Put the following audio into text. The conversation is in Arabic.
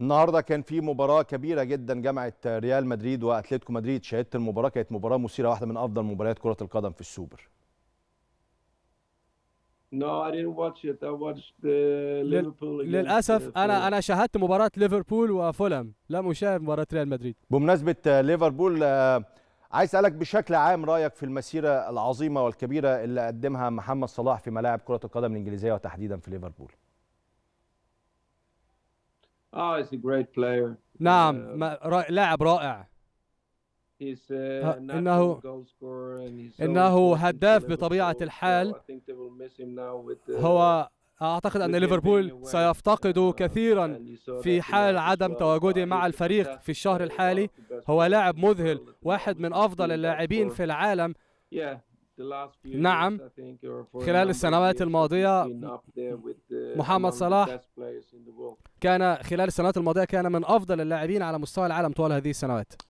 النهارده كان في مباراه كبيره جدا جمعت ريال مدريد واتلتيكو مدريد شهدت المباراه كانت مباراه مثيره واحده من افضل مباريات كره القدم في السوبر uh, uh, للاسف انا انا شاهدت مباراه ليفربول وفولهام لم اشاهد مباراه ريال مدريد بمناسبه آه، ليفربول آه، عايز اسالك بشكل عام رايك في المسيره العظيمه والكبيره اللي قدمها محمد صلاح في ملاعب كره القدم الانجليزيه وتحديدا في ليفربول اه جريت بلاير نعم uh, لاعب رائع uh, إنه إنه هداف بطبيعة الحال uh, هو أعتقد أن ليفربول سيفتقده كثيرا في حال عدم تواجده مع الفريق في الشهر الحالي هو لاعب مذهل واحد من أفضل اللاعبين في العالم نعم خلال السنوات الماضية محمد صلاح كان خلال السنوات الماضيه كان من افضل اللاعبين على مستوى العالم طوال هذه السنوات